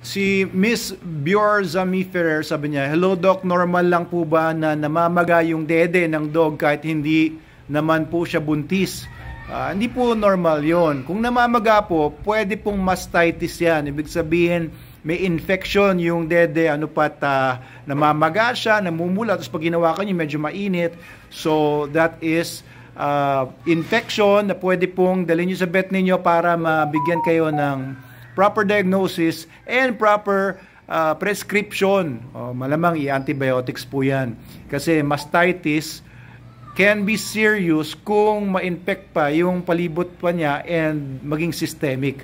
Si Miss Bjor Zami Ferrer sabi niya, Hello Doc, normal lang po ba na namamaga yung dede ng dog kahit hindi naman po siya buntis? Uh, hindi po normal yon. Kung namamaga po, pwede pong mastitis yan. Ibig sabihin, may infection yung dede, ano pat uh, namamaga siya, namumula, tapos pag ginawa ka niya, medyo mainit. So that is uh, infection na pwede pong dalhin niyo sa vet ninyo para mabigyan kayo ng proper diagnosis, and proper uh, prescription. O, malamang i-antibiotics po yan. Kasi mastitis can be serious kung ma-infect pa yung palibot pa niya and maging systemic.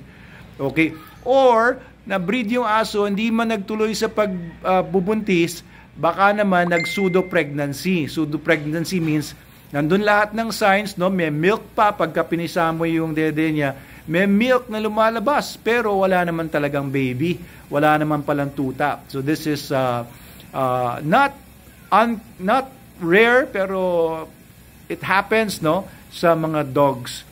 Okay? Or, na-breed yung aso, hindi man nagtuloy sa pagbubuntis, ah, uh, baka naman nag-pseudo-pregnancy. Pseudo-pregnancy means, nandun lahat ng signs, no? may milk pa pagka pinisa mo yung dede niya, may milk na lumalabas pero wala naman talagang baby. Wala naman palang tuta. So this is uh, uh, not un, not rare pero it happens no sa mga dogs.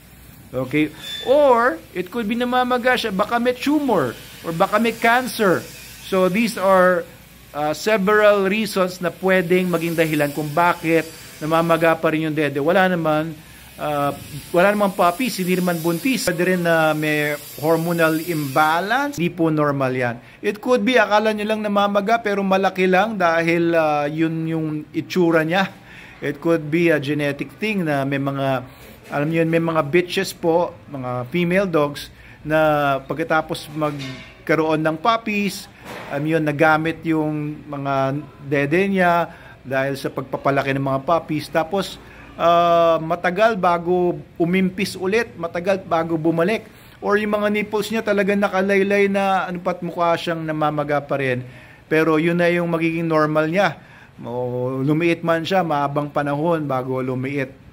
Okay? Or it could be namamaga siya baka may tumor or baka may cancer. So these are uh, several reasons na pwedeng maging dahilan kung bakit namamaga pa rin yung dede. Wala naman uh, wala namang puppies, si naman buntis. Pwede rin na may hormonal imbalance, hindi po normal yan. It could be, akala nyo lang namamaga pero malaki lang dahil uh, yun yung itsura niya. It could be a genetic thing na may mga, alam nyo yun, may mga bitches po, mga female dogs, na pagkatapos magkaroon ng puppies, alam yun, nagamit yung mga dede niya dahil sa pagpapalaki ng mga puppies. Tapos, uh, matagal bago umimpis ulit, matagal bago bumalik. Or yung mga nipples niya talaga nakalaylay na ano pat mukha siyang namamaga pa rin. Pero yun na yung magiging normal niya. O, oh, lumiit man siya, maabang panahon bago lumiit